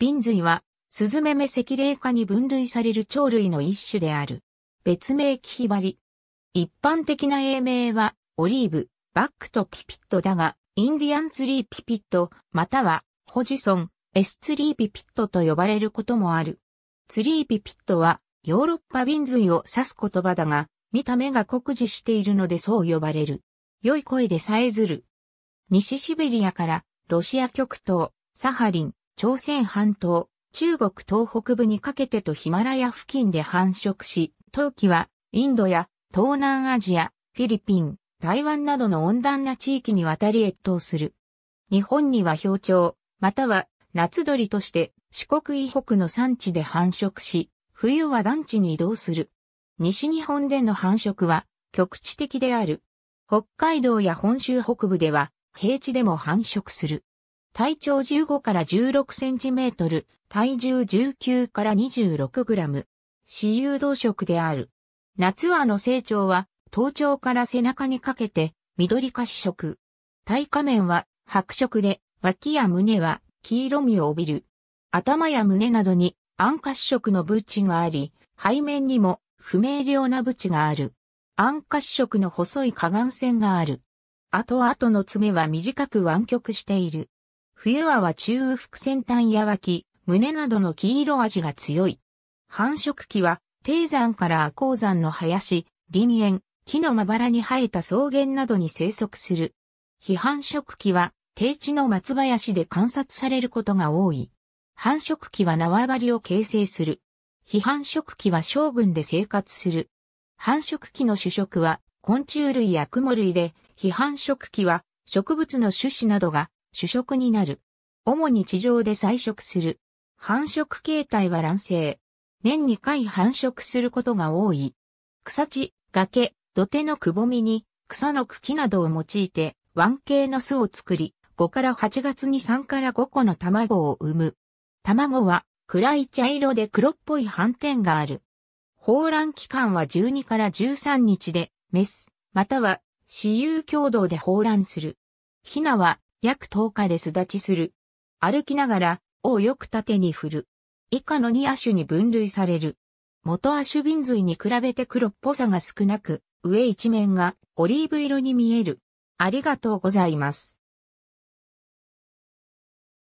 瓶イは、スズメメ赤霊化に分類される鳥類の一種である。別名キヒバリ。一般的な英名は、オリーブ、バックとピピットだが、インディアンツリーピピット、または、ホジソン、エスツリーピピットと呼ばれることもある。ツリーピピットは、ヨーロッパ瓶髄を指す言葉だが、見た目が酷似しているのでそう呼ばれる。良い声でさえずる。西シベリアから、ロシア極東、サハリン、朝鮮半島、中国東北部にかけてとヒマラヤ付近で繁殖し、冬季はインドや東南アジア、フィリピン、台湾などの温暖な地域に渡り越冬する。日本には氷鳥、または夏鳥として四国以北の産地で繁殖し、冬は団地に移動する。西日本での繁殖は局地的である。北海道や本州北部では平地でも繁殖する。体長15から16センチメートル、体重19から26グラム。死有動植である。夏はの成長は、頭頂から背中にかけて、緑褐色。体下面は白色で、脇や胸は黄色みを帯びる。頭や胸などに暗褐色のブチがあり、背面にも不明瞭なブチがある。暗褐色の細い下眼線がある。後々の爪は短く湾曲している。冬はは中腹先端や脇、胸などの黄色味が強い。繁殖期は、低山から亜高山の林、林園、木のまばらに生えた草原などに生息する。非繁殖期は、低地の松林で観察されることが多い。繁殖期は縄張りを形成する。非繁殖期は将軍で生活する。繁殖期の主食は昆虫類や雲類で、非繁殖期は植物の種子などが主食になる。主に地上で採食する。繁殖形態は卵生。年2回繁殖することが多い。草地、崖、土手のくぼみに草の茎などを用いて湾系の巣を作り、5から8月に3から5個の卵を産む。卵は暗い茶色で黒っぽい斑点がある。放卵期間は12から13日で、メス、または、私有共同で放卵する。ヒナは約10日で巣立ちする。歩きながら、尾をよく縦に振る。以下の2亜種に分類される。元亜種瓶髄に比べて黒っぽさが少なく、上一面がオリーブ色に見える。ありがとうございます。